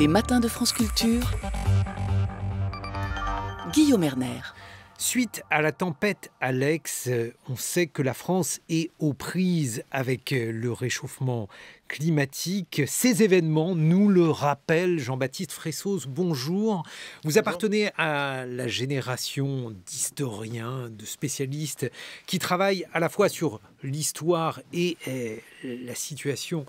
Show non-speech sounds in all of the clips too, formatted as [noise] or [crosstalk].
Les matins de France Culture. Guillaume Erner. Suite à la tempête Alex, on sait que la France est aux prises avec le réchauffement climatique. Ces événements nous le rappellent. Jean-Baptiste Fressos, bonjour. Vous appartenez à la génération d'historiens, de spécialistes qui travaillent à la fois sur l'histoire et euh, la situation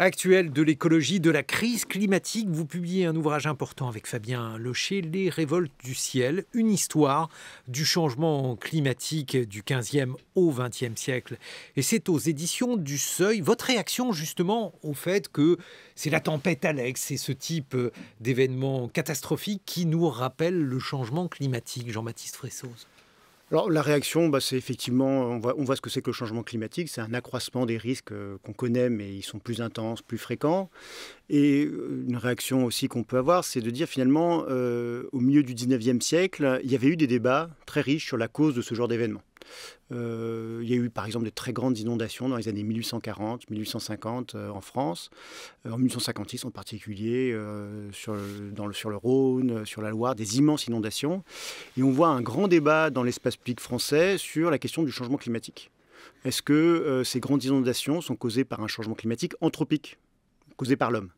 Actuel de l'écologie, de la crise climatique, vous publiez un ouvrage important avec Fabien Locher, Les révoltes du ciel, une histoire du changement climatique du 15e au 20e siècle. Et c'est aux éditions du Seuil. Votre réaction justement au fait que c'est la tempête Alex, et ce type d'événement catastrophique qui nous rappelle le changement climatique, Jean-Baptiste Fressoz alors la réaction, bah, c'est effectivement, on voit, ce que c'est que le changement climatique, c'est un accroissement des risques euh, qu'on connaît, mais ils sont plus intenses, plus fréquents. Et euh, une réaction aussi qu'on peut avoir, c'est de dire finalement, euh, au milieu du 19e siècle, il y avait eu des débats très riches sur la cause de ce genre d'événement. Euh, il y a eu par exemple de très grandes inondations dans les années 1840, 1850 euh, en France, euh, en 1856 en particulier, sur, sur le Rhône, sur la Loire, des immenses inondations. Et on voit un grand débat dans l'espace public français sur la question du changement climatique. Est-ce que ces grandes inondations sont causées par un changement climatique anthropique, causé par l'homme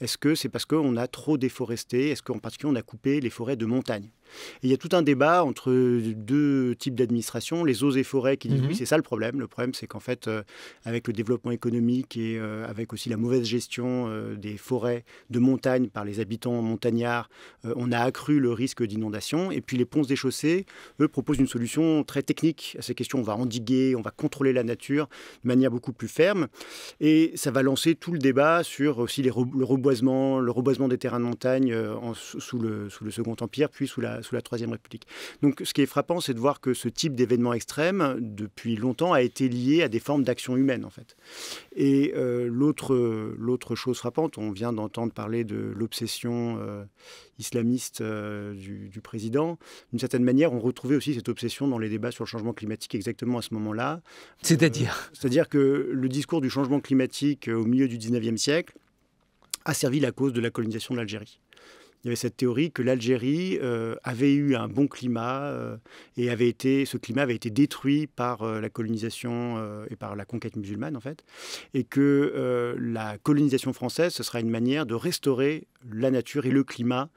Est-ce que c'est parce qu'on a trop déforesté Est-ce qu'en particulier on a coupé les forêts de montagne il y a tout un débat entre deux types d'administration, les eaux et forêts qui disent oui, mhm. c'est ça le problème. Le problème, c'est qu'en fait, euh, avec le développement économique et euh, avec aussi la mauvaise gestion euh, des forêts de montagne par les habitants montagnards, on a accru le risque d'inondation. Et puis les ponts des chaussées, eux, proposent une solution très technique à ces questions. On va endiguer, on va contrôler la nature de manière beaucoup plus ferme. Et ça va lancer tout le débat sur aussi le reboisement, le reboisement des terrains de montagne sous, le, sous le Second Empire, puis sous la sous la Troisième République. Donc ce qui est frappant, c'est de voir que ce type d'événement extrême, depuis longtemps, a été lié à des formes d'action humaine, en fait. Et euh, l'autre, l'autre chose frappante, on vient d'entendre parler de l'obsession euh, islamiste euh, du, président. D'une certaine manière, on retrouvait aussi cette obsession dans les débats sur le changement climatique exactement à ce moment-là. C'est-à-dire C'est-à-dire que le discours du changement climatique au milieu du 19e siècle a servi la cause de la colonisation de l'Algérie il y avait cette théorie que l'Algérie euh, avait eu un bon climat euh, et avait été, ce climat avait été détruit par euh, la colonisation et par la conquête musulmane en fait, et que la colonisation française, ce sera une manière de restaurer la nature et le climat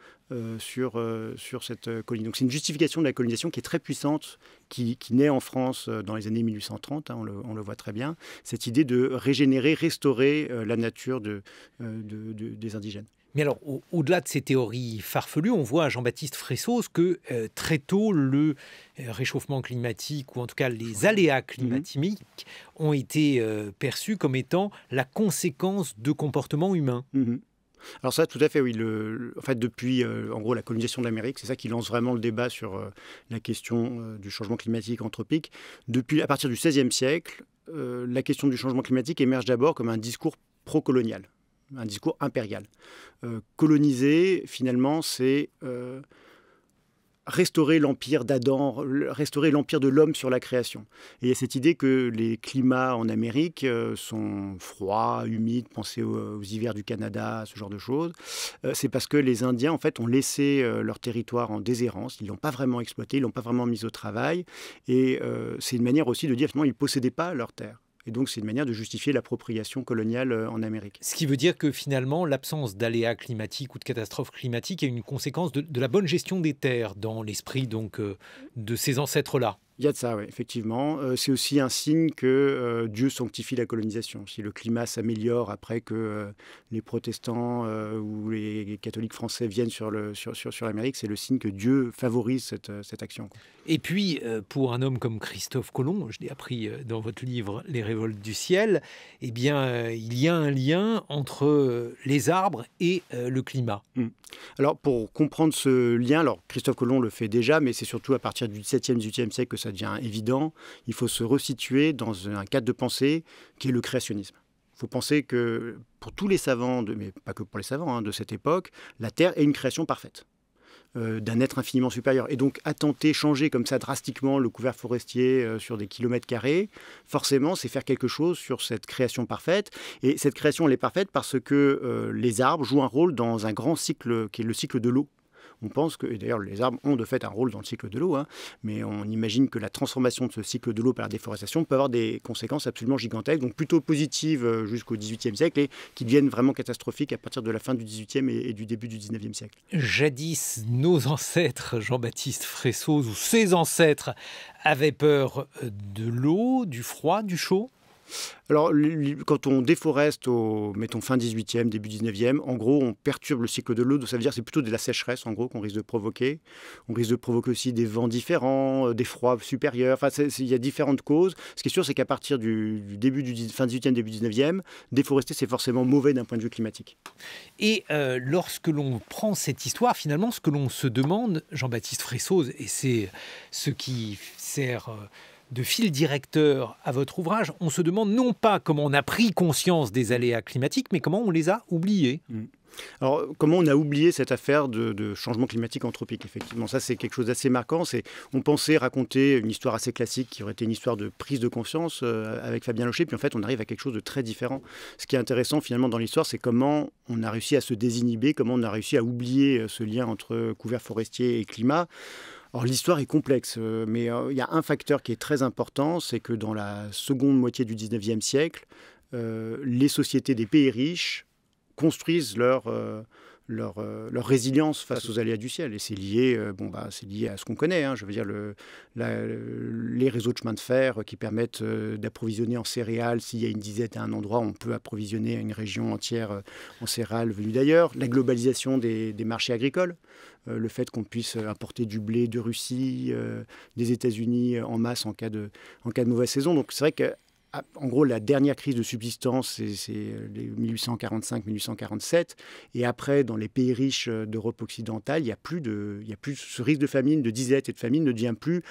sur, sur cette colonie. Donc c'est une justification de la colonisation qui est très puissante, qui, qui naît en France dans les années 1830, hein, on, le, on, le, voit très bien, cette idée de régénérer, restaurer la nature de, des indigènes. Mais alors, au-delà de ces théories farfelues, on voit à Jean-Baptiste Fressos que euh, très tôt, le euh, réchauffement climatique, ou en tout cas les aléas mhm. climatiques, ont été euh, perçus comme étant la conséquence de comportements humains. Mhm. Alors ça, tout à fait, oui. en fait, depuis, en gros, la colonisation de l'Amérique, c'est ça qui lance vraiment le débat sur la question du changement climatique anthropique. Depuis, à partir du XVIe siècle, la question du changement climatique émerge d'abord comme un discours pro-colonial un discours impérial. Euh, coloniser, finalement, c'est euh, restaurer l'empire d'Adam, restaurer l'empire de l'homme sur la création. Et il y a cette idée que les climats en Amérique euh, sont froids, humides, pensez aux, hivers du Canada, ce genre de choses. C'est parce que les Indiens, en fait, ont laissé leur territoire en déshérence, ils ne l'ont pas vraiment exploité, ils ne l'ont pas vraiment mis au travail. Et c'est une manière aussi de dire, finalement, ils ne possédaient pas leur terre. Et donc, c'est une manière de justifier l'appropriation coloniale euh, en Amérique. Ce qui veut dire que finalement, l'absence d'aléas climatiques ou de catastrophes climatiques est une conséquence de, la bonne gestion des terres dans l'esprit donc euh, de ces ancêtres-là. Il y a de ça, oui, effectivement. Euh, c'est aussi un signe que euh, Dieu sanctifie la colonisation. Si le climat s'améliore après que euh, les protestants ou les, catholiques français viennent sur, le, sur, l'Amérique, c'est le signe que Dieu favorise cette, action. Et puis, pour un homme comme Christophe Colomb, je l'ai appris dans votre livre Les révoltes du ciel, eh bien, il y a un lien entre les arbres et le climat. Mmh. Alors, pour comprendre ce lien, alors Christophe Colomb le fait déjà, mais c'est surtout à partir du XVIIe, XVIIIe siècle que ça devient évident. Il faut se resituer dans un cadre de pensée qui est le créationnisme. Il faut penser que pour tous les savants, mais pas que pour les savants hein, de cette époque, la Terre est une création parfaite. Euh, d'un être infiniment supérieur. Et donc, attenter, changer comme ça drastiquement le couvert forestier euh, sur des kilomètres carrés, forcément, c'est faire quelque chose sur cette création parfaite. Et cette création, elle est parfaite parce que euh, les arbres jouent un rôle dans un grand cycle qui est le cycle de l'eau on pense que, et d'ailleurs les arbres ont de fait un rôle dans le cycle de l'eau, hein, mais on imagine que la transformation de ce cycle de l'eau par la déforestation peut avoir des conséquences absolument gigantesques, donc plutôt positives euh, jusqu'au XVIIIe siècle et qui deviennent vraiment catastrophiques à partir de la fin du XVIIIe et, et du début du XIXe siècle. Jadis, nos ancêtres, Jean-Baptiste Fressoz ou ses ancêtres, avaient peur euh, de l'eau, du froid, du chaud alors, quand on déforeste au, mettons, fin 18e, début 19e, en gros, on perturbe le cycle de l'eau. Donc, Ça veut dire que c'est plutôt de la sécheresse, en gros, qu'on risque de provoquer. On risque de provoquer aussi des vents différents, euh, des froids supérieurs. Enfin, il y a différentes causes. Ce qui est sûr, c'est qu'à partir du, début du fin 18e, début 19e, déforester, c'est forcément mauvais d'un point de vue climatique. Et euh, lorsque l'on prend cette histoire, finalement, ce que l'on se demande, Jean-Baptiste Fressoz, et c'est ce qui sert... Euh, de fil directeur à votre ouvrage, on se demande non pas comment on a pris conscience des aléas climatiques, mais comment on les a oubliés. Mm. Alors, comment on a oublié cette affaire de, changement climatique anthropique Effectivement, ça c'est quelque chose d'assez marquant. on pensait raconter une histoire assez classique qui aurait été une histoire de prise de conscience euh, avec Fabien Locher, puis en fait on arrive à quelque chose de très différent. Ce qui est intéressant finalement dans l'histoire, c'est comment on a réussi à se désinhiber, comment on a réussi à oublier euh, ce lien entre couvert forestier et climat l'histoire est complexe, euh, mais euh, il y a un facteur qui est très important, c'est que dans la seconde moitié du 19e siècle, euh, les sociétés des pays riches construisent leur euh, leur, résilience face aux aléas du ciel. Et c'est lié, euh, bon, bah, c'est lié à ce qu'on connaît. Hein. je veux dire, le, les réseaux de chemin de fer qui permettent euh, d'approvisionner en céréales. S'il y a une disette à un endroit, on peut approvisionner une région entière en céréales venues d'ailleurs. La globalisation des, marchés agricoles. le fait qu'on puisse importer du blé de Russie, des États-Unis en masse en cas de, en cas de mauvaise saison. Donc c'est vrai que ah, en gros, la dernière crise de subsistance, c'est 1845-1847. Euh, et après, dans les pays riches euh, d'Europe occidentale, il a, plus de, il y a plus ce risque de famine, de disette et de famine ne devient plus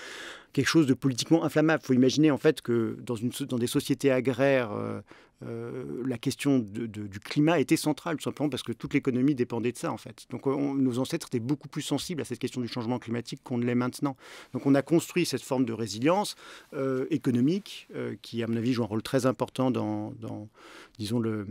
quelque chose de politiquement inflammable. Il faut imaginer en fait que dans, une, dans des sociétés agraires, euh, euh, la question du climat était centrale, tout simplement parce que toute l'économie dépendait de ça en fait. Donc nos ancêtres étaient beaucoup plus sensibles à cette question du changement climatique qu'on ne l'est maintenant. Donc on a construit cette forme de résilience euh, économique qui, à mon avis, joue un rôle très important dans, dans, disons, le,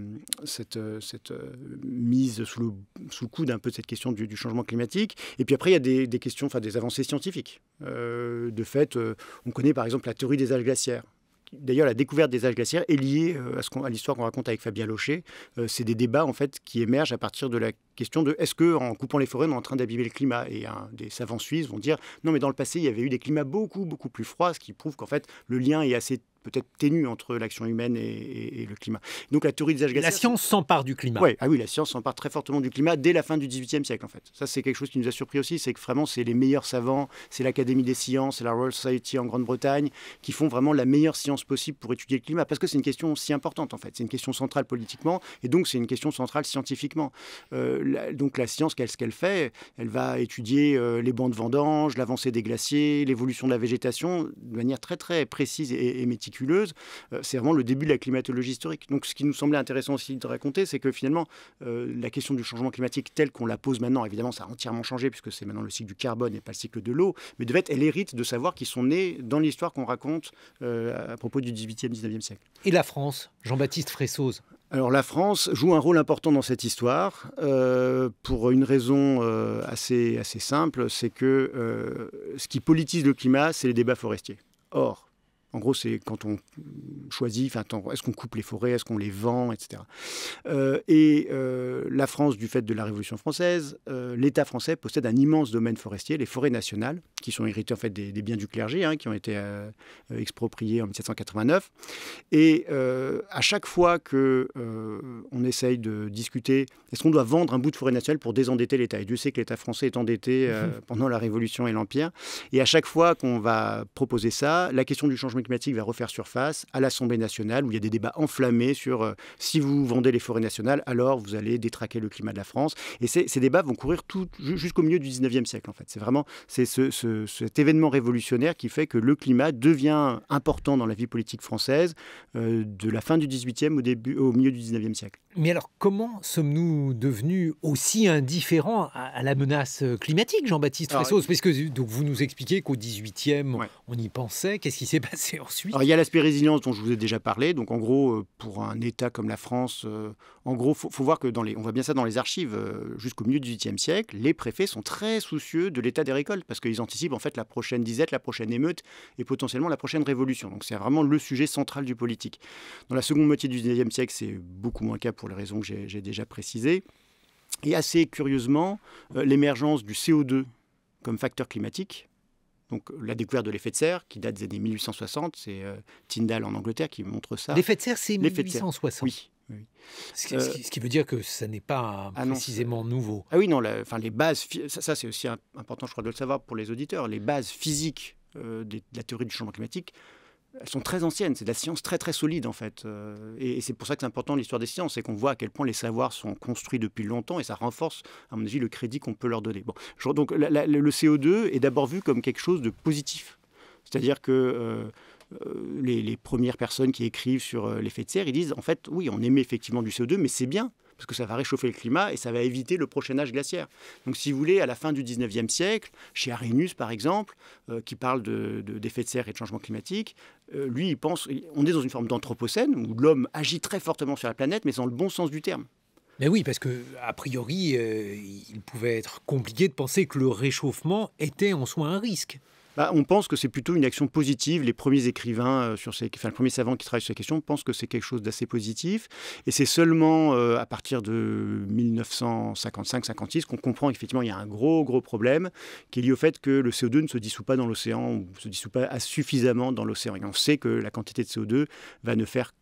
cette, euh, cette euh, mise sous le, sous le coude un peu de cette question du, changement climatique. Et puis après, il y a des, questions, enfin des avancées scientifiques. Euh, de fait, on connaît par exemple la théorie des âges glaciaires. D'ailleurs, la découverte des âges glaciaires est liée à, ce l'histoire qu'on raconte avec Fabien Locher. c'est des débats en fait qui émergent à partir de la question de est-ce que en coupant les forêts, on est en train d'abîmer le climat Et des savants suisses vont dire non, mais dans le passé, il y avait eu des climats beaucoup beaucoup plus froids, ce qui prouve qu'en fait le lien est assez peut-être ténue entre l'action humaine et, le climat. Donc la théorie des âges La science s'empare du climat. ah oui, la science s'empare très fortement du climat dès la fin du XVIIIe siècle en fait. Ça c'est quelque chose qui nous a surpris aussi, c'est que vraiment c'est les meilleurs savants, c'est l'Académie des sciences, c'est la Royal Society en Grande-Bretagne qui font vraiment la meilleure science possible pour étudier le climat parce que c'est une question si importante en fait. C'est une question centrale politiquement et donc c'est une question centrale scientifiquement. Euh, donc la science, qu'est-ce qu'elle fait Elle va étudier euh, les bancs de vendanges, l'avancée des glaciers, l'évolution de la végétation de manière très très précise et, et euh, c'est vraiment le début de la climatologie historique. Donc ce qui nous semblait intéressant aussi de raconter, c'est que finalement, euh, la question du changement climatique telle qu'on la pose maintenant, évidemment, ça a entièrement changé puisque c'est maintenant le cycle du carbone et pas le cycle de l'eau, mais de fait, elle hérite de savoir qu'ils sont nés dans l'histoire qu'on raconte euh, à propos du 18e, 19e siècle. Et la France, Jean-Baptiste Fressoz alors la France joue un rôle important dans cette histoire pour une raison assez, assez simple, c'est que ce qui politise le climat, c'est les débats forestiers. Or, en gros, c'est quand on choisit, est-ce qu'on coupe les forêts, est-ce qu'on les vend, etc. et euh, euh, la France, du fait de la Révolution française, euh, l'État français possède un immense domaine forestier, les forêts nationales, qui sont héritées en fait des, biens du clergé, hein, qui ont été expropriés en 1789. Et à chaque fois que on essaye de discuter, est-ce qu'on doit vendre un bout de forêt nationale pour désendetter l'État Et Dieu sait que l'État français est endetté [laughs] pendant la Révolution et l'Empire. Et à chaque fois qu'on va proposer ça, la question du changement climatique va refaire surface à l'Assemblée nationale, où il y a des débats enflammés sur euh, si vous vendez les forêts nationales, alors vous allez détraquer le climat de la France. Et ces débats vont courir tout jusqu'au milieu du 19e siècle, en fait. C'est vraiment c'est cet événement révolutionnaire qui fait que le climat devient important dans la vie politique française euh, de la fin du 18e au, début, au milieu du 19e siècle. Mais alors, comment sommes-nous devenus aussi indifférents à, la menace euh, climatique, Jean-Baptiste Fressos Parce que donc, vous nous expliquez qu'au 18e, on y pensait. Qu'est-ce qui s'est passé alors, il y a l'aspect résilience dont je vous ai déjà parlé. Donc, en gros, euh, pour un État comme la France, euh, en gros, faut, voir que dans les, on voit bien ça dans les archives, euh, jusqu'au milieu du XVIIIe siècle, les préfets sont très soucieux de l'état des récoltes parce qu'ils anticipent en fait la prochaine disette, la prochaine émeute et potentiellement la prochaine révolution. Donc, c'est vraiment le sujet central du politique. Dans la seconde moitié du XIXe siècle, c'est beaucoup moins le cas pour les raisons que j'ai déjà précisées. Et assez curieusement, l'émergence du CO2 comme facteur climatique donc la découverte de l'effet de serre, qui date des années 1860, c'est euh, Tyndall en Angleterre qui montre ça. L'effet de serre, c'est 1860. Oui. Ce, qui, veut dire que ça n'est pas ah précisément nouveau. Ah oui, non, enfin, les bases, ça, c'est aussi important, je crois, de le savoir pour les auditeurs, les bases physiques euh, de la théorie du changement climatique elles sont très anciennes, c'est de la science très très solide en fait. Euh, et c'est pour ça que c'est important l'histoire des sciences, c'est qu'on voit à quel point les savoirs sont construits depuis longtemps et ça renforce, à mon avis, le crédit qu'on peut leur donner. Bon, donc le CO2 est d'abord vu comme quelque chose de positif. C'est-à-dire que euh, euh, les, premières personnes qui écrivent sur euh, l'effet de serre, ils disent en fait, oui, on émet effectivement du CO2, mais c'est bien, parce que ça va réchauffer le climat et ça va éviter le prochain âge glaciaire. Donc, si vous voulez, à la fin du 19e siècle, chez Arrhenius, par exemple, euh, qui parle d'effet de, serre et de changement climatique, lui, il pense, on est dans une forme d'anthropocène où l'homme agit très fortement sur la planète, mais dans le bon sens du terme. Mais oui, parce que a priori, il pouvait être compliqué de penser que le réchauffement était en soi un risque. Bah, on pense que c'est plutôt une action positive. Les premiers écrivains, euh, sur ces, enfin, les premiers savants qui travaillent sur ces questions pensent que c'est quelque chose d'assez positif. Et c'est seulement euh, à partir de 1955-56 qu'on comprend effectivement il y a un gros, gros problème qui est lié au fait que le CO2 ne se dissout pas dans l'océan, ou ne se dissout pas suffisamment dans l'océan. Et on sait que la quantité de CO2 va ne faire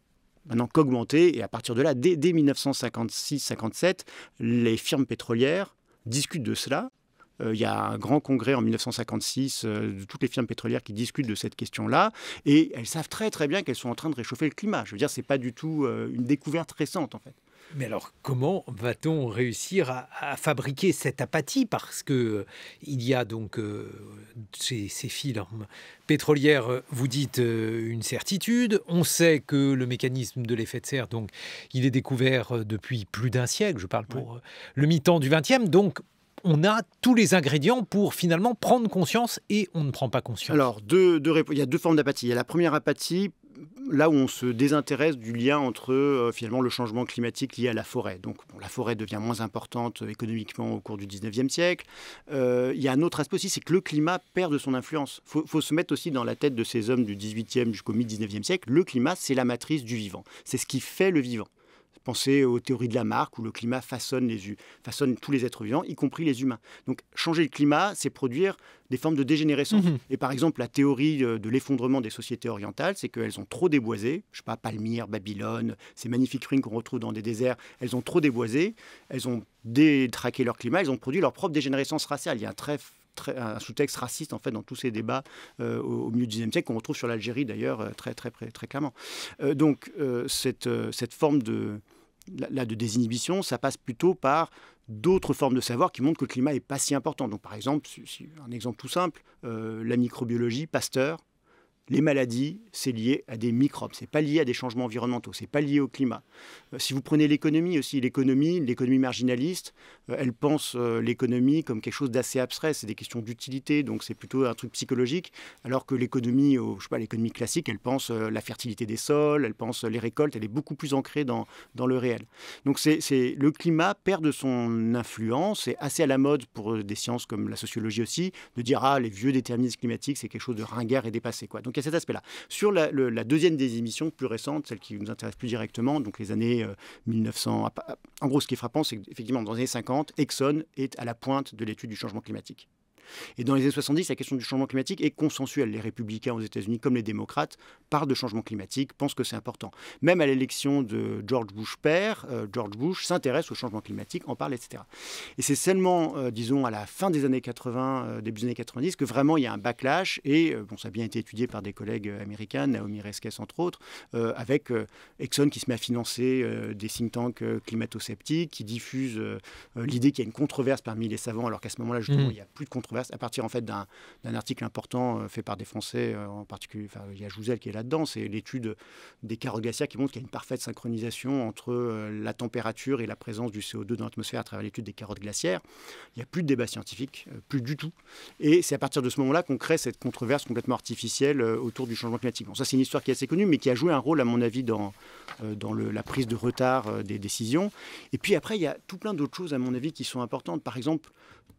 maintenant qu'augmenter. Et à partir de là, dès, dès 1956-57, les firmes pétrolières discutent de cela euh, il y a un grand congrès en 1956 euh, de toutes les firmes pétrolières qui discutent de cette question-là. Et elles savent très très bien qu'elles sont en train de réchauffer le climat. Je veux dire, c'est pas du tout euh, une découverte récente en fait. Mais alors, comment va-t-on réussir à, fabriquer cette apathie Parce que il y a donc ces, ces films pétrolières, vous dites une certitude. On sait que le mécanisme de l'effet de serre, donc, il est découvert depuis plus d'un siècle. Je parle pour le mi-temps du 20e. Donc, on a tous les ingrédients pour finalement prendre conscience et on ne prend pas conscience Alors, il y a deux formes d'apathie. Il y a la première apathie là où on se désintéresse du lien entre euh, finalement le changement climatique lié à la forêt. Donc la forêt devient moins importante euh, économiquement au cours du 19e siècle. Euh, il y a un autre aspect aussi, c'est que le climat perd de son influence. Il faut, faut, se mettre aussi dans la tête de ces hommes du 18e jusqu'au mi-19e siècle. Le climat, c'est la matrice du vivant. C'est ce qui fait le vivant. Pensez aux théories de la marque où le climat façonne, les, façonne tous les êtres vivants, y compris les humains. Donc changer le climat, c'est produire des formes de dégénérescence. Mmh Et par exemple, la théorie de l'effondrement des sociétés orientales, c'est qu'elles ont trop déboisé. Je ne sais pas, Palmyre, Babylone, ces magnifiques ruines qu'on retrouve dans des déserts, elles ont trop déboisé. Elles ont détraqué leur climat, elles ont produit leur propre dégénérescence raciale. Il y a un très un sous-texte raciste en fait dans tous ces débats euh, au, milieu du XIXe siècle qu'on retrouve sur l'Algérie d'ailleurs euh, très très très, clairement. Euh, donc cette, cette forme de là, de désinhibition, ça passe plutôt par d'autres formes de savoir qui montrent que le climat n'est pas si important. Donc par exemple, un exemple tout simple, la microbiologie, Pasteur, les maladies, c'est lié à des microbes, c'est pas lié à des changements environnementaux, c'est pas lié au climat. Euh, si vous prenez l'économie aussi, l'économie, l'économie marginaliste, euh, elle pense euh, l'économie comme quelque chose d'assez abstrait, c'est des questions d'utilité, donc c'est plutôt un truc psychologique, alors que l'économie, je sais pas, l'économie classique, elle pense la fertilité des sols, elle pense les récoltes, elle est beaucoup plus ancrée dans, dans le réel. Donc c'est le climat perd de son influence, c'est assez à la mode pour des sciences comme la sociologie aussi, de dire ah les vieux déterministes climatiques, c'est quelque chose de ringard et dépassé quoi. Donc il y a cet aspect-là. Sur la, deuxième des émissions plus récentes, celle qui nous intéresse plus directement, donc les années 1900, euh, ah, en gros ce qui est frappant, c'est qu'effectivement dans les années 50, Exxon est à la pointe de l'étude du changement climatique. Et dans les années 70, la question du changement climatique est consensuelle. Les républicains aux États-Unis, comme les démocrates, parlent de changement climatique, pensent que c'est important. Même à l'élection de George Bush père, euh, George Bush s'intéresse au changement climatique, en parle, etc. Et c'est seulement, euh, disons, à la fin des années 80, euh, début des années 90, que vraiment il y a un backlash. Et bon, ça a bien été étudié par des collègues américains, Naomi Reskes entre autres, avec Exxon qui se met à financer des think tanks climato-sceptiques, qui diffusent l'idée qu'il y a une controverse parmi les savants, alors qu'à ce moment-là, justement, mmh. il n'y a plus de controverse à partir en fait d'un article important euh, fait par des Français, euh, en particulier, il y a Jouzel qui est là-dedans, c'est l'étude des carottes glaciaires qui montre qu'il y a une parfaite synchronisation entre euh, la température et la présence du CO2 dans l'atmosphère à travers l'étude des carottes glaciaires. Il n'y a plus de débat scientifique, plus du tout. Et c'est à partir de ce moment-là qu'on crée cette controverse complètement artificielle autour du changement climatique. Bon, ça c'est une histoire qui est assez connue, mais qui a joué un rôle, à mon avis, dans, dans la prise de retard des décisions. Et puis après, il y a tout plein d'autres choses, à mon avis, qui sont importantes. Par exemple,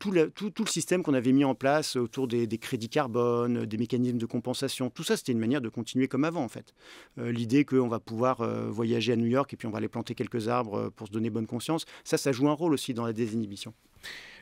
tout le, système qu'on avait mis en place autour des, crédits carbone, des mécanismes de compensation, tout ça, c'était une manière de continuer comme avant, en fait. Euh, l'idée qu'on va pouvoir euh, voyager à New York et puis on va aller planter quelques arbres euh, pour se donner bonne conscience, ça, ça joue un rôle aussi dans la désinhibition.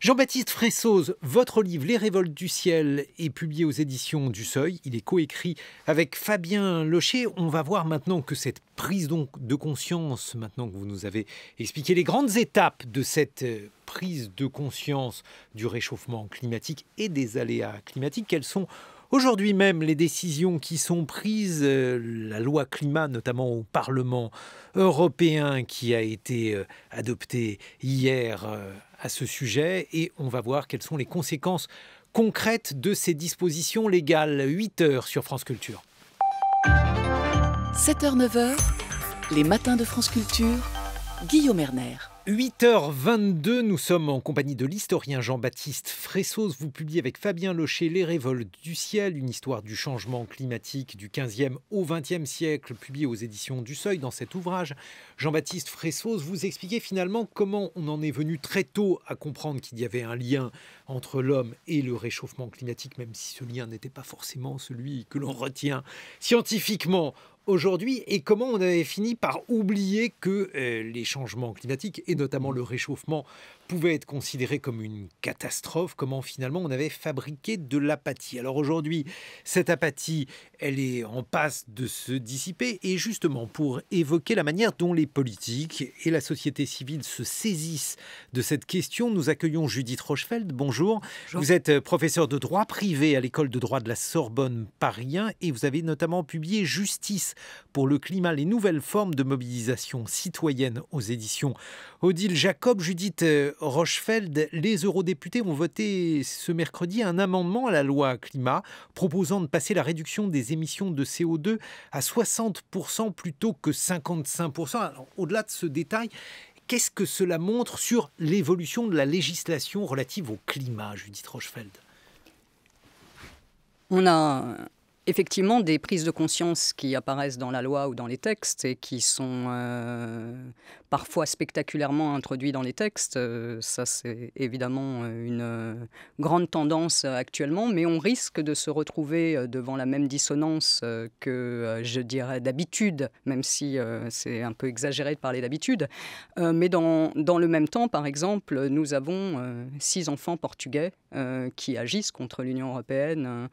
Jean-Baptiste Fressoz, votre livre Les révoltes du ciel est publié aux éditions du Seuil. Il est coécrit avec Fabien Locher. On va voir maintenant que cette prise de conscience, maintenant que vous nous avez expliqué les grandes étapes de cette euh, prise de conscience du réchauffement climatique et des aléas climatiques, quelles sont Aujourd'hui même, les décisions qui sont prises, euh, la loi climat notamment au Parlement européen qui a été euh, adoptée hier euh, à ce sujet, et on va voir quelles sont les conséquences concrètes de ces dispositions légales. 8 h sur France Culture. 7h-9h, les matins de France Culture, Guillaume Erner. 8h22, nous sommes en compagnie de l'historien Jean-Baptiste Fressos. Vous publiez avec Fabien Locher Les Révoltes du Ciel, une histoire du changement climatique du 15e au 20e siècle, publié aux éditions du Seuil dans cet ouvrage. Jean-Baptiste Fressos, vous expliquez finalement comment on en est venu très tôt à comprendre qu'il y avait un lien entre l'homme et le réchauffement climatique, même si ce lien n'était pas forcément celui que l'on retient scientifiquement aujourd'hui et comment on avait fini par oublier que euh, les changements climatiques et notamment le réchauffement pouvait être considéré comme une catastrophe, comment finalement on avait fabriqué de l'apathie. Alors aujourd'hui, cette apathie, elle est en passe de se dissiper, et justement pour évoquer la manière dont les politiques et la société civile se saisissent de cette question, nous accueillons Judith Rochefeld. Bonjour. Vous êtes euh, professeur de droit privé à l'école de droit de la Sorbonne Paris 1, et vous avez notamment publié Justice pour le climat, les nouvelles formes de mobilisation citoyenne aux éditions Odile Jacob. Judith euh, Rochefeld, les eurodéputés ont voté ce mercredi un amendement à la loi climat proposant de passer la réduction des émissions de CO2 à 60% plutôt que 55%. Au-delà de ce détail, qu'est-ce que cela montre sur l'évolution de la législation relative au climat, Judith Rochefeld On a effectivement des prises de conscience qui apparaissent dans la loi ou dans les textes et qui sont euh, parfois spectaculairement introduites dans les textes. Euh, ça, c'est évidemment euh, une grande tendance actuellement, mais on risque de se retrouver devant la même dissonance que, je dirais, d'habitude, même si c'est un peu exagéré de parler d'habitude. mais dans, dans, le même temps, par exemple, nous avons six enfants portugais qui agissent contre l'Union européenne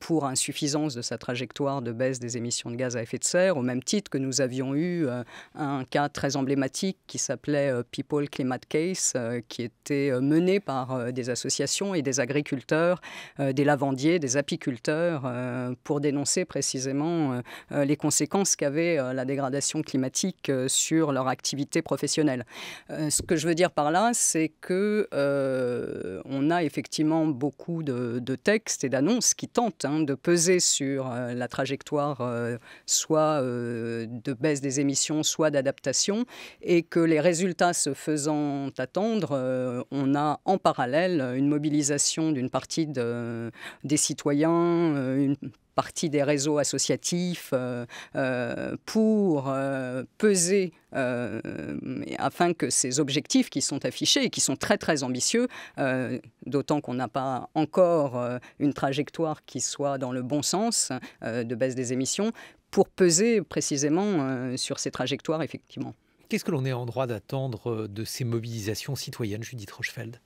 pour un suffisance de sa trajectoire de baisse des émissions de gaz à effet de serre, au même titre que nous avions eu euh, un cas très emblématique qui s'appelait euh, People Climate Case, euh, qui était mené par des associations et des agriculteurs, des lavandiers, des apiculteurs, pour dénoncer précisément les conséquences qu'avait la dégradation climatique sur leur activité professionnelle. Ce que je veux dire par là, c'est que on a effectivement beaucoup de, textes et d'annonces qui tentent hein, de peser sur euh, la trajectoire euh, soit euh, de baisse des émissions, soit d'adaptation, et que les résultats se faisant attendre, on a en parallèle une mobilisation d'une partie des citoyens, une partie des réseaux associatifs euh, euh, pour euh, peser afin que ces objectifs qui sont affichés et qui sont très très ambitieux, d'autant qu'on n'a pas encore une trajectoire qui soit dans le bon sens de baisse des émissions, pour peser précisément sur ces trajectoires effectivement. Qu'est-ce que l'on est en droit d'attendre de ces mobilisations citoyennes, Judith Rochefeld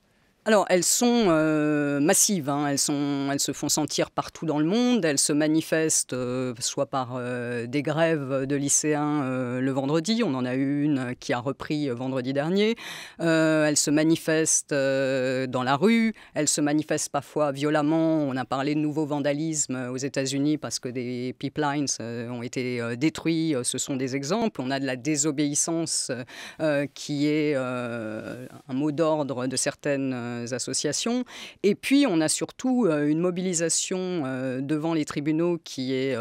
alors, elles sont euh, massives, hein. elles, se font sentir partout dans le monde, elles se manifestent euh, soit par euh, des grèves de lycéens le vendredi, on en a eu une qui a repris vendredi dernier, elles se manifestent dans la rue, elles se manifestent parfois violemment, on a parlé de nouveau vandalisme aux États-Unis parce que des pipelines ont été détruits, ce sont des exemples, on a de la désobéissance qui est un mot d'ordre de certaines euh, associations. Et puis, on a surtout euh, une mobilisation euh, devant les tribunaux qui est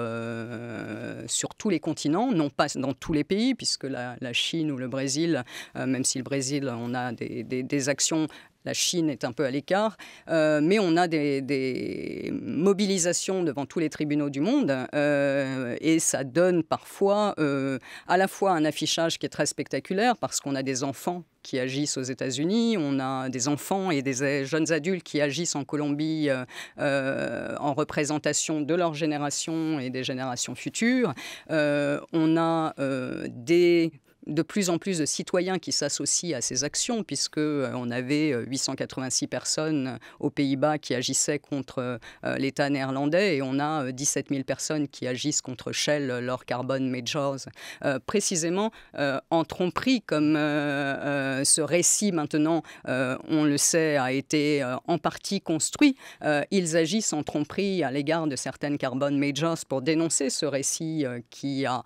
sur tous les continents, non pas dans tous les pays, puisque la, Chine ou le Brésil, même si le Brésil, on a des actions la Chine est un peu à l'écart, euh, mais on a des, mobilisations devant tous les tribunaux du monde euh, et ça donne parfois euh, à la fois un affichage qui est très spectaculaire parce qu'on a des enfants qui agissent aux États-Unis, on a des enfants et des jeunes adultes qui agissent en Colombie en représentation de leur génération et des générations futures. on a des de plus en plus de citoyens qui s'associent à ces actions, puisque euh, on avait 886 euh, personnes euh, aux Pays-Bas qui agissaient contre l'État néerlandais et on a 17 000 personnes qui agissent contre Shell, leur Carbon Majors, précisément en tromperie, comme ce récit maintenant, on le sait, a été en partie construit. ils agissent en tromperie à l'égard de certaines Carbon Majors pour dénoncer ce récit qui a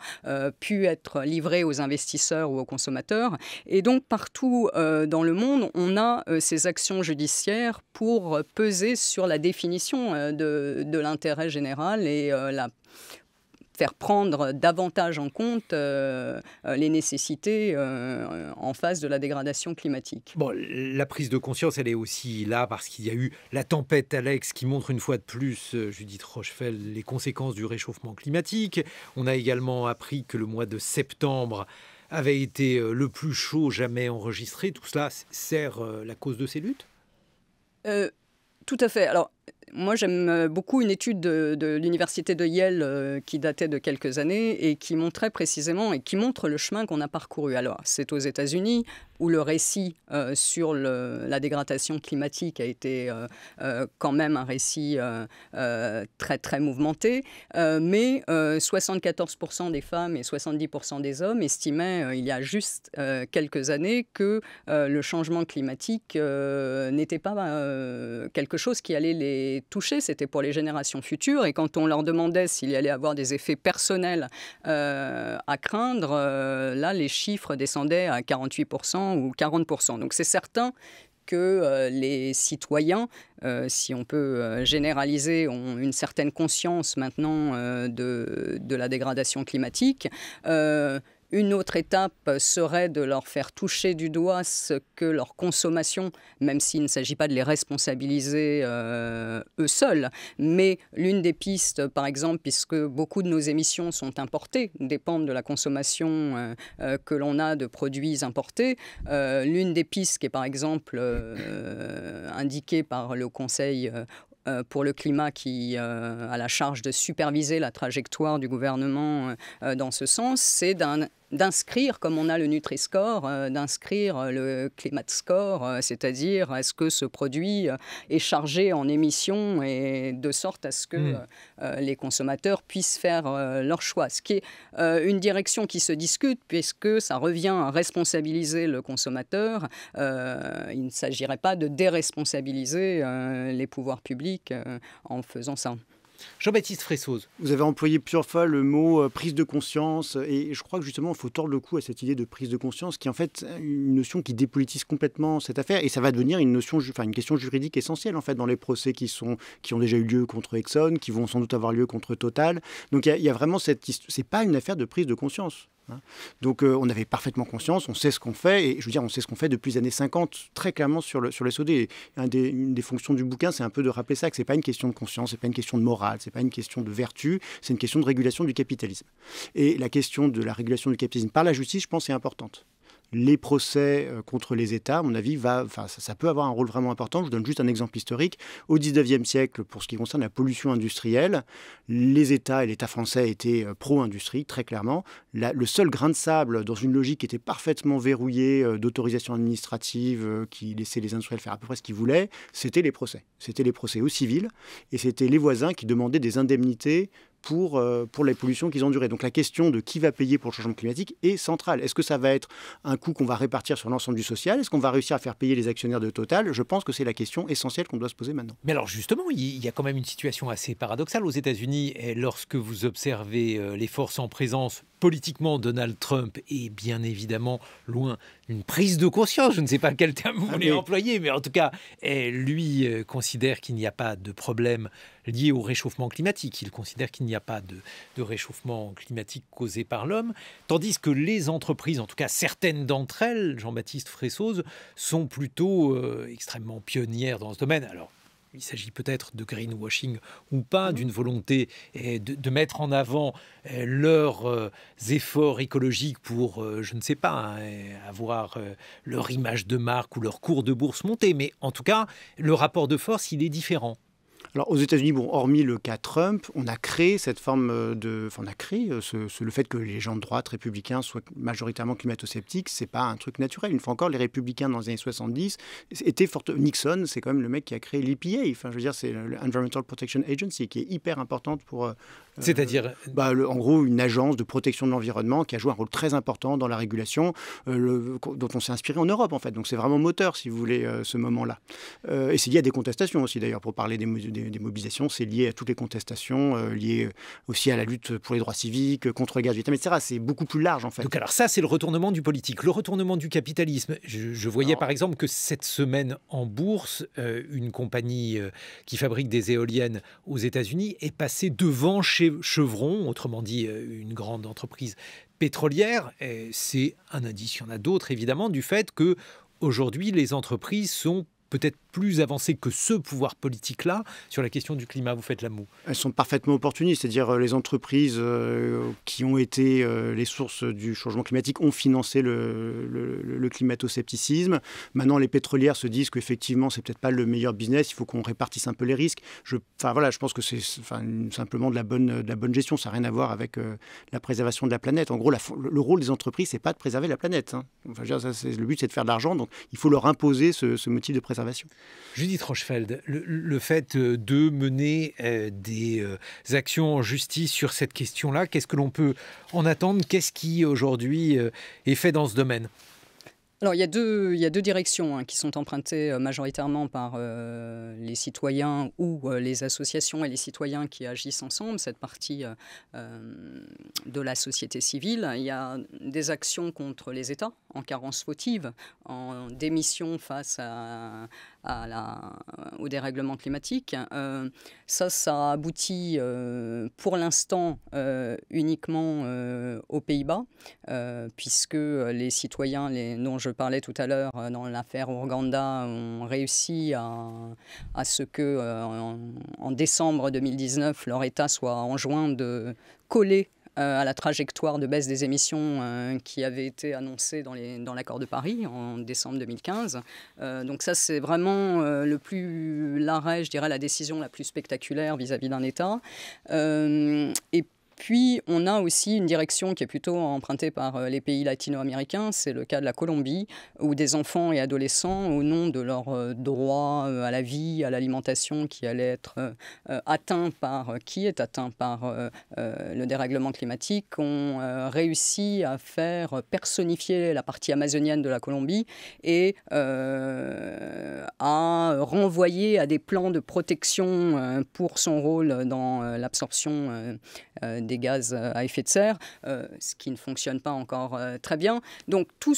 pu être livré aux investisseurs ou aux consommateurs. Et donc partout euh, dans le monde, on a euh, ces actions judiciaires pour peser sur la définition euh, de, de l'intérêt général et la faire prendre davantage en compte les nécessités en face de la dégradation climatique. Bon, la prise de conscience, elle est aussi là parce qu'il y a eu la tempête Alex qui montre une fois de plus, Judith Rochefeld, les conséquences du réchauffement climatique. On a également appris que le mois de septembre avait été euh, le plus chaud jamais enregistré. Tout cela sert euh, la cause de ces luttes euh, Tout à fait. Alors, moi, j'aime euh, beaucoup une étude de, l'université de Yale euh, qui datait de quelques années et qui montrait précisément et qui montre le chemin qu'on a parcouru. Alors, c'est aux États-Unis où le récit euh, sur la dégradation climatique a été quand même un récit très très mouvementé, mais 74% des femmes et 70% des hommes estimaient il y a juste quelques années que le changement climatique n'était pas quelque chose qui allait les touchés, c'était pour les générations futures. Et quand on leur demandait s'il y allait avoir des effets personnels euh, à craindre, euh, là, les chiffres descendaient à 48% ou 40%. Donc c'est certain que euh, les citoyens, si on peut généraliser, ont une certaine conscience maintenant de, la dégradation climatique. Une autre étape serait de leur faire toucher du doigt ce que leur consommation, même s'il ne s'agit pas de les responsabiliser euh, eux seuls, mais l'une des pistes, par exemple, puisque beaucoup de nos émissions sont importées, dépendent de la consommation euh, euh, que l'on a de produits importés, l'une des pistes qui est par exemple indiquée par le Conseil pour le climat qui a la charge de superviser la trajectoire du gouvernement dans ce sens, c'est d'un d'inscrire, comme on a le Nutri-Score, euh, d'inscrire le Climat-Score, euh, c'est-à-dire est-ce que ce produit euh, est chargé en émissions et de sorte à ce que hmm. les consommateurs puissent faire leur choix. Ce qui est une direction qui se discute puisque ça revient à responsabiliser le consommateur. il ne s'agirait pas de déresponsabiliser les pouvoirs publics en faisant ça. Jean-Baptiste Fressoz. Vous avez employé plusieurs fois le mot euh, prise de conscience et je crois que justement il faut tordre le cou à cette idée de prise de conscience qui est en fait une notion qui dépolitise complètement cette affaire et ça va devenir une notion, une question juridique essentielle en fait dans les procès qui ont déjà eu lieu contre Exxon, qui vont sans doute avoir lieu contre Total. Donc il y, a vraiment cette, c'est pas une affaire de prise de conscience. Hein. Donc euh, on avait parfaitement conscience, on sait ce qu'on fait, et je veux dire, on sait ce qu'on fait depuis les années 50, très clairement sur le, sur SOD. des, une des fonctions du bouquin, c'est un peu de rappeler ça, que ce n'est pas une question de conscience, ce n'est pas une question de morale, Ce n'est pas une question de vertu, c'est une question de régulation du capitalisme. Et la question de la régulation du capitalisme par la justice, je pense, est importante les procès euh, contre les États, à mon avis, va, enfin, ça, peut avoir un rôle vraiment important. Je vous donne juste un exemple historique. Au 19e siècle, pour ce qui concerne la pollution industrielle, les États et l'État français étaient euh, pro-industrie, très clairement. le seul grain de sable, dans une logique qui était parfaitement verrouillée euh, d'autorisation administrative, qui laissait les industriels faire à peu près ce qu'ils voulaient, c'était les procès. C'était les procès aux civils et c'était les voisins qui demandaient des indemnités pour, euh, pour les pollutions qu'ils ont durées. Donc la question de qui va payer pour le changement climatique est centrale. Est-ce que ça va être un coût qu'on va répartir sur l'ensemble du social Est-ce qu'on va réussir à faire payer les actionnaires de Total Je pense que c'est la question essentielle qu'on doit se poser maintenant. Mais alors justement, il y a quand même une situation assez paradoxale aux États-Unis. Eh, lorsque vous observez euh, les forces en présence, politiquement, Donald Trump est bien évidemment loin d'une prise de conscience. Je ne sais pas quel terme vous ah, voulez mais... employer, mais en tout cas, eh, lui euh, considère qu'il n'y a pas de problème lié au réchauffement climatique. Il considère qu'il n'y a pas de, réchauffement climatique causé par l'homme, tandis que les entreprises, en tout cas certaines d'entre elles, Jean-Baptiste Fressoz, sont plutôt euh, extrêmement pionnières dans ce domaine. Alors, il s'agit peut-être de greenwashing ou pas, d'une volonté eh, de, mettre en avant eh, leurs euh, efforts écologiques pour, euh, je ne sais pas, hein, eh, avoir euh, leur image de marque ou leur cours de bourse monté. Mais en tout cas, le rapport de force, il est différent. Alors aux États-Unis, bon, hormis le cas Trump, on a créé cette forme euh, de, enfin, on a créé euh, ce, le fait que les gens de droite républicains soient majoritairement climato-sceptiques, c'est pas un truc naturel. Une fois encore, les républicains dans les années 70 étaient forte. Nixon, c'est quand même le mec qui a créé l'EPA. Enfin, je veux dire, c'est l'Environmental Protection Agency qui est hyper importante pour. Euh, C'est-à-dire. Bah, en gros, une agence de protection de l'environnement qui a joué un rôle très important dans la régulation, le, dont on s'est inspiré en Europe en fait. Donc c'est vraiment moteur, si vous voulez, ce moment-là. et c'est lié à des contestations aussi d'ailleurs, pour parler des des, mobilisations, c'est lié à toutes les contestations, liées euh, lié euh, aussi à la lutte pour les droits civiques, contre le gaz vietnam, etc. C'est beaucoup plus large en fait. Donc alors ça, c'est le retournement du politique, le retournement du capitalisme. Je, voyais par exemple que cette semaine en bourse, euh, une compagnie qui fabrique des éoliennes aux États-Unis est passée devant chez Chevron, autrement dit une grande entreprise pétrolière. C'est un indice, il y en a d'autres évidemment, du fait que aujourd'hui les entreprises sont peut-être plus avancé que ce pouvoir politique-là sur la question du climat. Vous faites la moue. Elles sont parfaitement opportunistes, c'est-à-dire euh, les entreprises euh, qui ont été euh, les sources du changement climatique ont financé le, le, climato-scepticisme. Maintenant, les pétrolières se disent qu'effectivement, c'est peut-être pas le meilleur business, il faut qu'on répartisse un peu les risques. Je, enfin, voilà, je pense que c'est simplement de la, bonne, la bonne gestion, ça n'a rien à voir avec la préservation de la planète. En gros, le rôle des entreprises, c'est pas de préserver la planète. Hein. Enfin, le but, c'est de faire de l'argent, donc il faut leur imposer ce, ce motif de préservation Judith Rochefeld, le, fait euh, de mener euh, des euh, actions en justice sur cette question-là, qu'est-ce que l'on peut en attendre Qu'est-ce qui aujourd'hui est fait dans ce domaine alors, il y a deux, directions hein, qui sont empruntées majoritairement par les citoyens ou les associations et les citoyens qui agissent ensemble, cette partie de la société civile. Il y a des actions contre les États, en carence fautive, en démission face à, la, au dérèglement climatique. Euh, ça, ça aboutit euh, pour l'instant euh, uniquement aux Pays-Bas, puisque les citoyens les, dont je parlais tout à l'heure dans l'affaire Ouganda ont réussi à, ce que en décembre 2019, leur État soit enjoint de coller euh, à la trajectoire de baisse des émissions euh, qui avait été annoncée dans, les, dans l'accord de Paris en décembre 2015. Euh, donc ça, c'est vraiment le plus l'arrêt, je dirais, la décision la plus spectaculaire vis-à-vis d'un État. et puis on a aussi une direction qui est plutôt empruntée par euh, les pays latino-américains, c'est le cas de la Colombie, où des enfants et adolescents, au nom de leur euh, droit euh, à la vie, à l'alimentation qui allait être atteint par, qui est atteint par le dérèglement climatique, ont réussi à faire personnifier la partie amazonienne de la Colombie et à renvoyer à des plans de protection pour son rôle dans l'absorption des des gaz euh, à effet de serre, euh, ce qui ne fonctionne pas encore euh, très bien. Donc tout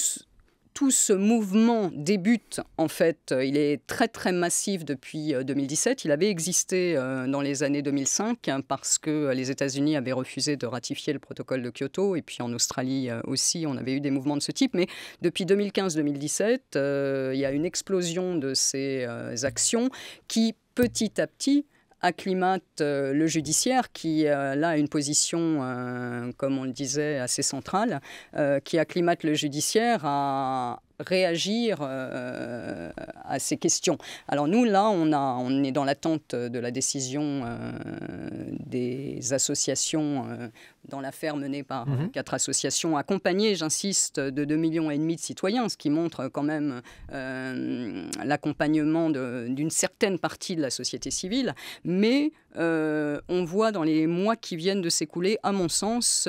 ce mouvement débute, en fait, il est très très massif depuis 2017. Il avait existé dans les années 2005 hein, parce que les États-Unis avaient refusé de ratifier le protocole de Kyoto et puis en Australie aussi, on avait eu des mouvements de ce type. Mais depuis 2015-2017, il y a une explosion de ces actions qui, petit à petit, acclimate euh, le judiciaire qui, euh, là, a une position, euh, comme on le disait, assez centrale, qui acclimate le judiciaire à, réagir euh, à ces questions. Alors nous, là, on, a, on est dans l'attente de la décision euh, des associations euh, dans l'affaire menée par mhm. quatre associations, accompagnées, j'insiste, de 2,5 millions et demi de citoyens, ce qui montre quand même l'accompagnement d'une certaine partie de la société civile. Mais on voit dans les mois qui viennent de s'écouler, à mon sens,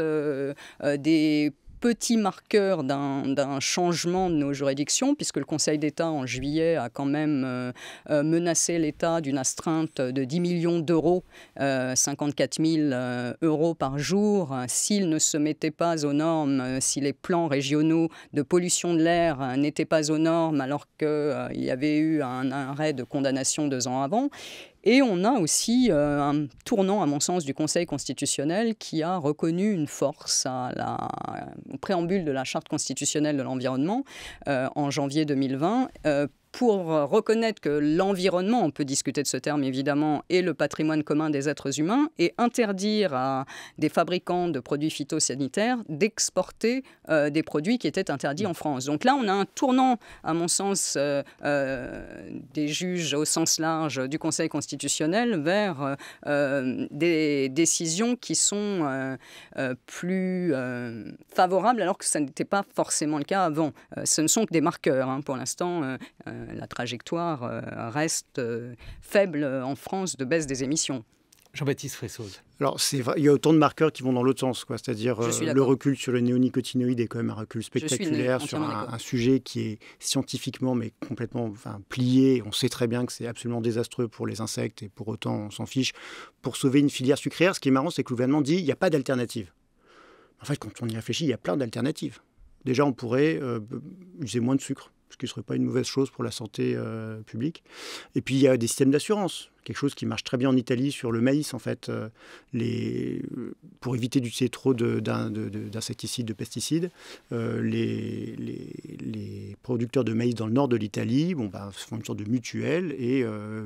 des petit marqueur d'un changement de nos juridictions, puisque le Conseil d'État en juillet a quand même euh, euh, menacé l'État d'une astreinte de 10 millions d'euros, 54 euh, 000 euros par jour, s'il ne se mettait pas aux normes, si les plans régionaux de pollution de l'air n'étaient pas aux normes, alors qu'il y avait eu un arrêt de condamnation deux ans avant. Et on a aussi euh, un tournant, à mon sens, du Conseil constitutionnel qui a reconnu une force à la, au préambule de la Charte constitutionnelle de l'environnement euh, en janvier 2020 pour euh, reconnaître que l'environnement, on peut discuter de ce terme évidemment, est le patrimoine commun des êtres humains et interdire à des fabricants de produits phytosanitaires d'exporter euh, des produits qui étaient interdits en France. Donc là, on a un tournant, à mon sens, euh, des juges au sens large du Conseil constitutionnel vers des décisions qui sont plus favorables alors que ça n'était pas forcément le cas avant. ce ne sont que des marqueurs hein, pour l'instant euh, la trajectoire euh, reste euh, faible en France de baisse des émissions. Jean-Baptiste Fressoz. Alors, il y a autant de marqueurs qui vont dans l'autre sens, quoi. C'est-à-dire le recul sur le néonicotinoïde est quand même un recul spectaculaire sur un, sujet qui est scientifiquement mais complètement enfin, plié. On sait très bien que c'est absolument désastreux pour les insectes et pour autant on s'en fiche. Pour sauver une filière sucrière, ce qui est marrant, c'est que le gouvernement dit il n'y a pas d'alternative. En fait, quand on y réfléchit, il y a plein d'alternatives. Déjà, on pourrait user moins de sucre ce qui ne serait pas une mauvaise chose pour la santé euh, publique. Et puis il y a des systèmes d'assurance quelque chose qui marche très bien en Italie sur le maïs, en fait, euh, les, euh, pour éviter d'utiliser trop d'insecticides, de, de, pesticides. Euh, les, les, producteurs de maïs dans le nord de l'Italie bon, bah, font une sorte de mutuelle et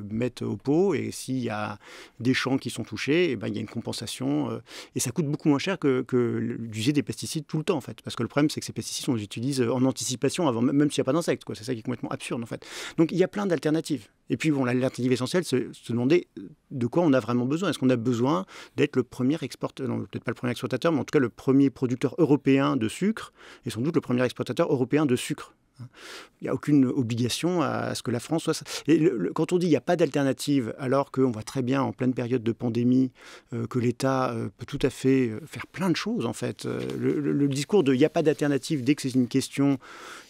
mettent au pot. Et s'il y a des champs qui sont touchés, eh ben, il y a une compensation. et ça coûte beaucoup moins cher que, que d'user des pesticides tout le temps, en fait. Parce que le problème, c'est que ces pesticides, on les utilise en anticipation, avant, même s'il n'y a pas d'insectes. C'est ça qui est complètement absurde, en fait. Donc il y a plein d'alternatives. Et puis, l'alternative essentielle, c'est se demander euh, de quoi on a vraiment besoin. Est-ce qu'on a besoin d'être le premier exportateur, non, peut-être pas le premier exportateur, mais en tout cas le premier producteur européen de sucre, et sans doute le premier exportateur européen de sucre hein. il n'y a aucune obligation à ce que la France soit. quand on dit qu'il n'y a pas d'alternative, alors qu'on voit très bien en pleine période de pandémie euh, que l'État euh, peut tout à fait faire plein de choses en fait. le, le, discours de il n'y a pas d'alternative dès que c'est une question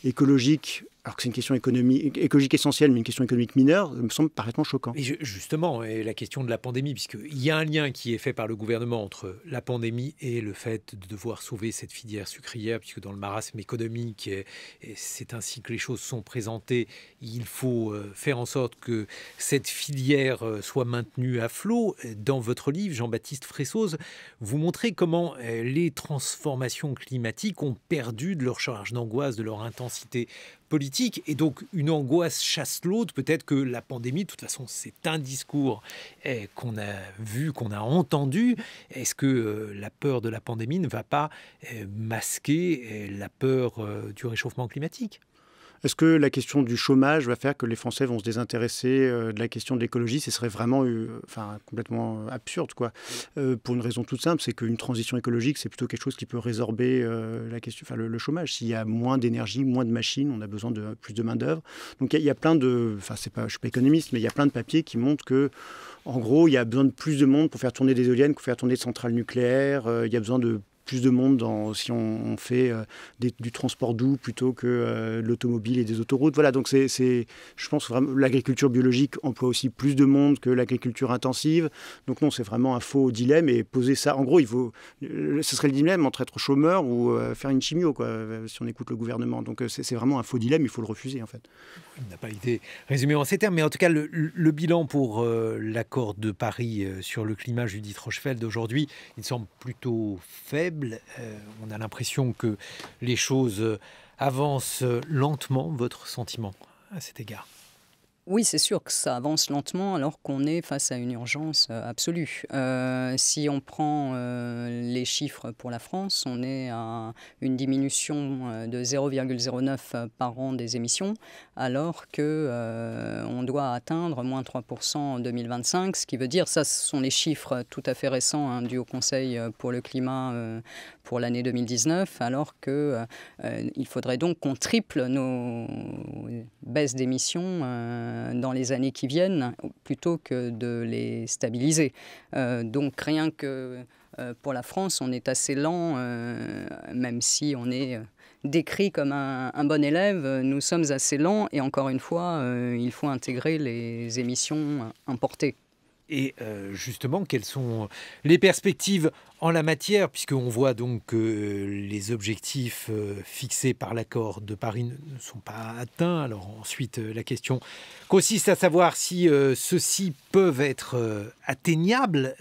écologique alors que c'est une question économique, écologique essentielle, mais une question économique mineure, me semble parfaitement choquant. Et justement, la question de la pandémie, puisqu'il y a un lien qui est fait par le gouvernement entre la pandémie et le fait de devoir sauver cette filière sucrière, puisque dans le marasme économique, c'est ainsi que les choses sont présentées, il faut euh, faire en sorte que cette filière euh, soit maintenue à flot. Dans votre livre, Jean-Baptiste Fressoz, vous montrez comment euh, les transformations climatiques ont perdu de leur charge d'angoisse, de leur intensité. Et donc, une angoisse chasse l'autre. Peut-être que la pandémie, de toute façon, c'est un discours eh, qu'on a vu, qu'on a entendu. Est-ce que euh, la peur de la pandémie ne va pas eh, masquer eh, la peur euh, du réchauffement climatique est-ce que la question du chômage va faire que les Français vont se désintéresser euh, de la question de l'écologie Ce serait vraiment euh, enfin, complètement euh, absurde, quoi. pour une raison toute simple, c'est qu'une transition écologique, c'est plutôt quelque chose qui peut résorber la question, enfin, le, chômage. S'il y a moins d'énergie, moins de machines, on a besoin de plus de main-d'œuvre. Donc il y, a plein de. Enfin, c'est pas, je suis pas économiste, mais il y a plein de papiers qui montrent que. En gros, il y a besoin de plus de monde pour faire tourner des éoliennes, pour faire tourner des centrales nucléaires. Il y a besoin de plus de monde dans, si on, fait euh, du transport doux plutôt que euh, l'automobile et des autoroutes. Voilà, donc c'est, je pense vraiment, l'agriculture biologique emploie aussi plus de monde que l'agriculture intensive. Donc non, c'est vraiment un faux dilemme et poser ça. En gros, il faut, euh, ce serait le dilemme entre être chômeur ou faire une chimio, quoi, si on écoute le gouvernement. Donc c'est, vraiment un faux dilemme, il faut le refuser en fait. Il n'a pas été résumé en ces termes, mais en tout cas, le, bilan pour l'accord de Paris sur le climat, Judith Rochefeld, aujourd'hui, il semble plutôt faible euh, on a l'impression que les choses avancent lentement. Votre sentiment à cet égard oui, c'est sûr que ça avance lentement alors qu'on est face à une urgence euh, absolue. Euh, si on prend euh, les chiffres pour la France, on est à une diminution de 0,09 par an des émissions, alors que on doit atteindre moins 3% en 2025, ce qui veut dire, ça ce sont les chiffres tout à fait récents dû hein, du Conseil pour le climat pour l'année 2019, alors qu'il euh, euh, il faudrait donc qu'on triple nos baisses d'émissions euh, dans les années qui viennent plutôt que de les stabiliser. donc rien que pour la France, on est assez lent, même si on est décrit comme un, bon élève, nous sommes assez lents et encore une fois, il faut intégrer les émissions importées et euh, justement quelles sont les perspectives en la matière, puisqu'on voit donc que euh, les objectifs euh, fixés par l'accord de Paris ne sont pas atteints. Alors ensuite, la question consiste à savoir si ceux-ci peuvent être atteignables.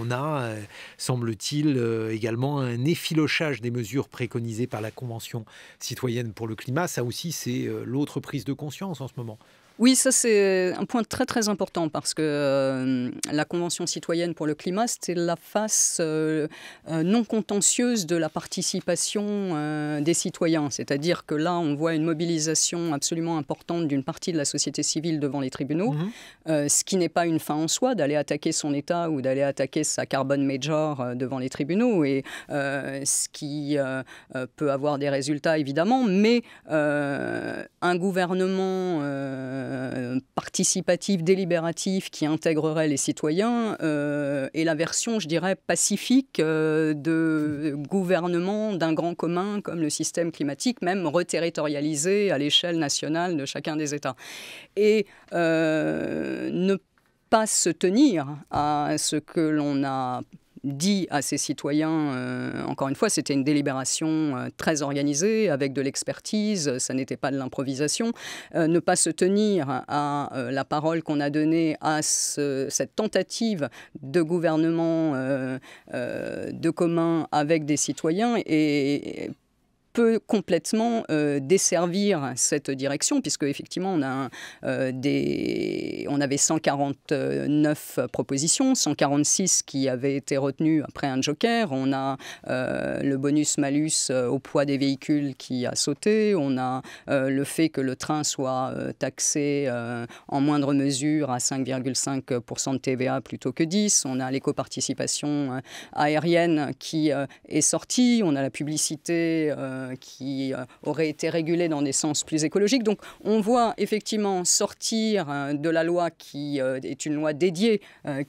on a, semble-t-il, également un effilochage des mesures préconisées par la Convention citoyenne pour le climat. Ça aussi, c'est l'autre prise de conscience en ce moment. Oui, ça c'est un point très très important parce que euh, la Convention citoyenne pour le climat, c'est la face euh, euh, non contentieuse de la participation des citoyens. C'est-à-dire que là, on voit une mobilisation absolument importante d'une partie de la société civile devant les tribunaux, mhm. ce qui n'est pas une fin en soi d'aller attaquer son État ou d'aller attaquer sa carbone major devant les tribunaux, et ce qui peut avoir des résultats évidemment, mais un gouvernement euh, participatif, délibératif qui intégrerait les citoyens euh, et la version, je dirais, pacifique euh, de gouvernement d'un grand commun comme le système climatique, même reterritorialisé à l'échelle nationale de chacun des États. Et ne pas se tenir à ce que l'on a dit à ses citoyens, euh, encore une fois, c'était une délibération euh, très organisée, avec de l'expertise, ça n'était pas de l'improvisation, euh, ne pas se tenir à la parole qu'on a donnée à cette tentative de gouvernement de commun avec des citoyens et peut complètement euh, desservir cette direction, puisque effectivement, on, a euh, des, on avait 149 euh, propositions, 146 qui avaient été retenues après un joker, on a le bonus-malus au poids des véhicules qui a sauté, on a le fait que le train soit taxé en moindre mesure à 5,5% de TVA plutôt que 10. On a l'éco-participation aérienne qui est sortie. On a la publicité euh, qui euh, auraient été régulées dans des sens plus écologiques. Donc on voit effectivement sortir euh, de la loi qui est une loi dédiée,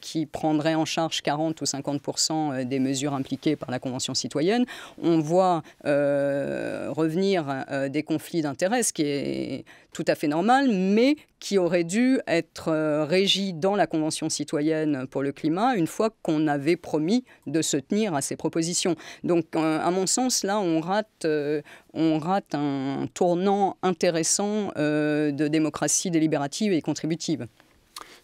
qui prendrait en charge 40 ou 50 des mesures impliquées par la Convention citoyenne. On voit revenir des conflits d'intérêts, ce qui est tout à fait normal, mais qui aurait dû être régi dans la Convention citoyenne pour le climat une fois qu'on avait promis de se tenir à ces propositions. Donc, à mon sens, là, on rate euh, on rate un tournant intéressant euh, de démocratie délibérative et contributive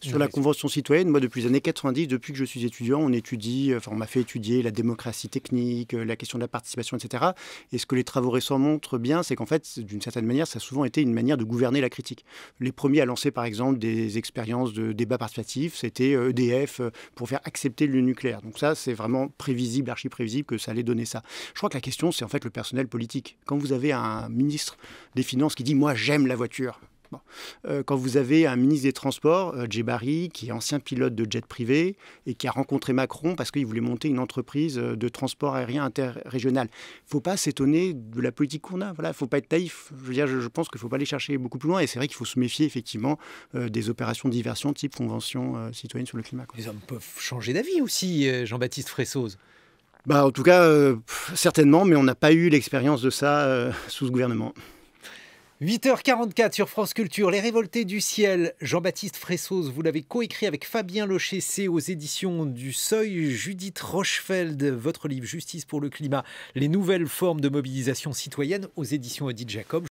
sur la Convention citoyenne. Moi, depuis les années 90, depuis que je suis étudiant, on étudie, euh, on m'a fait étudier la démocratie technique, euh, la question de la participation, etc. Et ce que les travaux récents montrent bien, c'est qu'en fait, d'une certaine manière, ça a souvent été une manière de gouverner la critique. Les premiers à lancer, par exemple, des expériences de débat participatif, c'était EDF euh, e pour faire accepter le nucléaire. Donc ça, c'est vraiment prévisible, archi prévisible que ça allait donner ça. Je crois que la question, c'est en fait le personnel politique. Quand vous avez un ministre des Finances qui dit moi j'aime la voiture, euh, quand vous avez un ministre des Transports, euh, qui est ancien pilote de jet privé et qui a rencontré Macron parce qu'il voulait monter une entreprise euh, de transport aérien interrégional. Il ne faut pas s'étonner de la politique qu'on a. Il voilà, ne faut pas être taïf Je, veux dire, je, pense qu'il ne faut pas aller chercher beaucoup plus loin. Et c'est vrai qu'il faut se méfier effectivement euh, des opérations de diversion type Convention citoyenne sur le climat. Les hommes peuvent changer d'avis aussi, Jean-Baptiste Fressoz. Bah, en tout cas, certainement, mais on n'a pas eu l'expérience de ça sous ce gouvernement. 8h44 sur France Culture, Les Révoltés du Ciel. Jean-Baptiste Fressoz, vous l'avez coécrit avec Fabien Lochessé aux éditions du Seuil. Judith Rochefeld, votre livre Justice pour le climat, les nouvelles formes de mobilisation citoyenne aux éditions Odile Jacob.